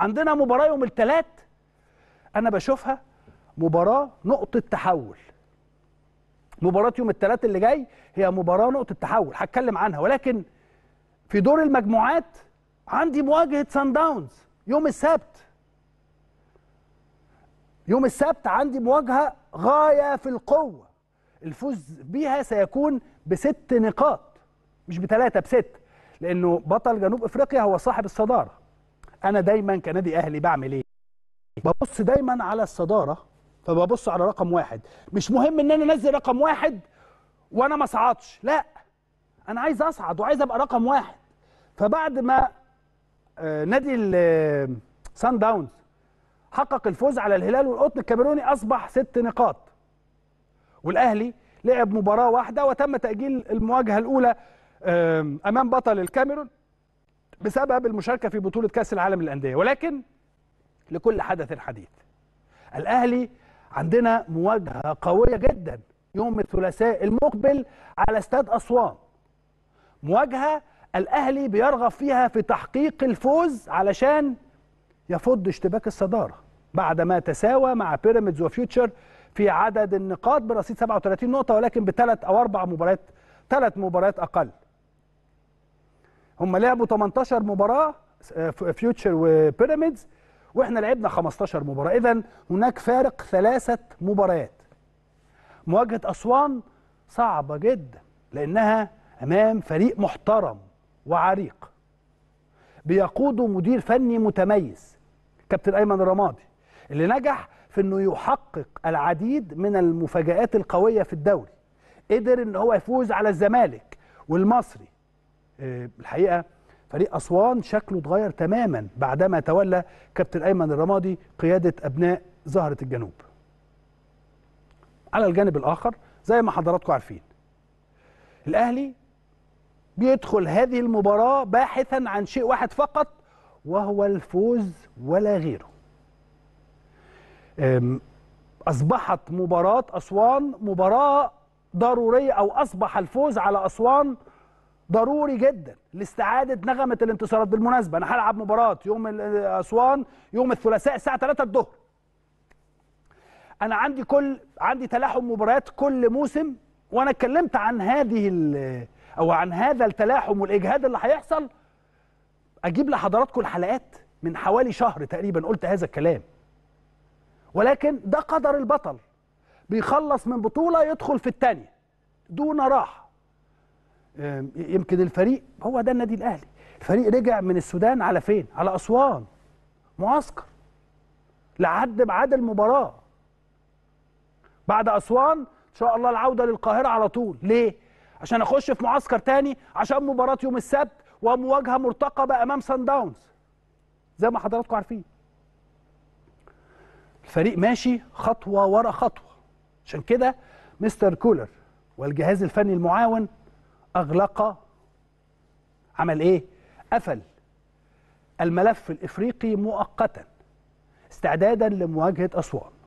عندنا مباراه يوم الثلاث انا بشوفها مباراه نقطه تحول مباراه يوم الثلاث اللي جاي هي مباراه نقطه تحول هتكلم عنها ولكن في دور المجموعات عندي مواجهه سان داونز يوم السبت يوم السبت عندي مواجهه غايه في القوه الفوز بيها سيكون بست نقاط مش بثلاثه بست لانه بطل جنوب افريقيا هو صاحب الصداره انا دايما كنادي اهلي بعمل ايه ببص دايما على الصداره فببص على رقم واحد مش مهم ان انا انزل رقم واحد وانا ما صعدش لا انا عايز اصعد وعايز ابقى رقم واحد فبعد ما آه، نادي سان داونز آه، حقق الفوز على الهلال والقطن الكاميروني اصبح ست نقاط والاهلي لعب مباراه واحده وتم تاجيل المواجهه الاولى آه، امام بطل الكاميرون بسبب المشاركه في بطوله كاس العالم للانديه ولكن لكل حدث حديث الاهلي عندنا مواجهه قويه جدا يوم الثلاثاء المقبل على استاد اسوان مواجهه الاهلي بيرغب فيها في تحقيق الفوز علشان يفض اشتباك الصداره بعدما تساوى مع بيراميدز وفيوتشر في عدد النقاط برصيد 37 نقطه ولكن بثلاث او اربع مباريات ثلاث مباريات اقل هم لعبوا 18 مباراه آه، فيوتشر وبيراميدز واحنا لعبنا 15 مباراه اذا هناك فارق ثلاثه مباريات مواجهه اسوان صعبه جدا لانها امام فريق محترم وعريق بيقوده مدير فني متميز كابتن ايمن الرمادي اللي نجح في انه يحقق العديد من المفاجآت القويه في الدوري قدر ان هو يفوز على الزمالك والمصري آه، الحقيقه فريق اسوان شكله اتغير تماما بعدما تولى كابتن ايمن الرمادي قياده ابناء زهره الجنوب. على الجانب الاخر زي ما حضراتكم عارفين الاهلي بيدخل هذه المباراه باحثا عن شيء واحد فقط وهو الفوز ولا غيره. اصبحت مباراه اسوان مباراه ضروريه او اصبح الفوز على اسوان ضروري جدا لاستعاده نغمه الانتصارات بالمناسبه انا هلعب مباراه يوم اسوان يوم الثلاثاء الساعه 3 الظهر انا عندي كل عندي تلاحم مباريات كل موسم وانا اتكلمت عن هذه او عن هذا التلاحم والاجهاد اللي هيحصل اجيب لحضراتكم الحلقات من حوالي شهر تقريبا قلت هذا الكلام ولكن ده قدر البطل بيخلص من بطوله يدخل في الثانيه دون راحه يمكن الفريق هو ده النادي الاهلي الفريق رجع من السودان على فين على اسوان معسكر لعد بعد المباراه بعد اسوان ان شاء الله العوده للقاهره على طول ليه عشان اخش في معسكر تاني عشان مباراه يوم السبت ومواجهه مرتقبه امام سان داونز زي ما حضراتكم عارفين الفريق ماشي خطوه ورا خطوه عشان كده مستر كولر والجهاز الفني المعاون أغلق عمل إيه؟ قفل الملف الإفريقي مؤقتا استعدادا لمواجهة أسوان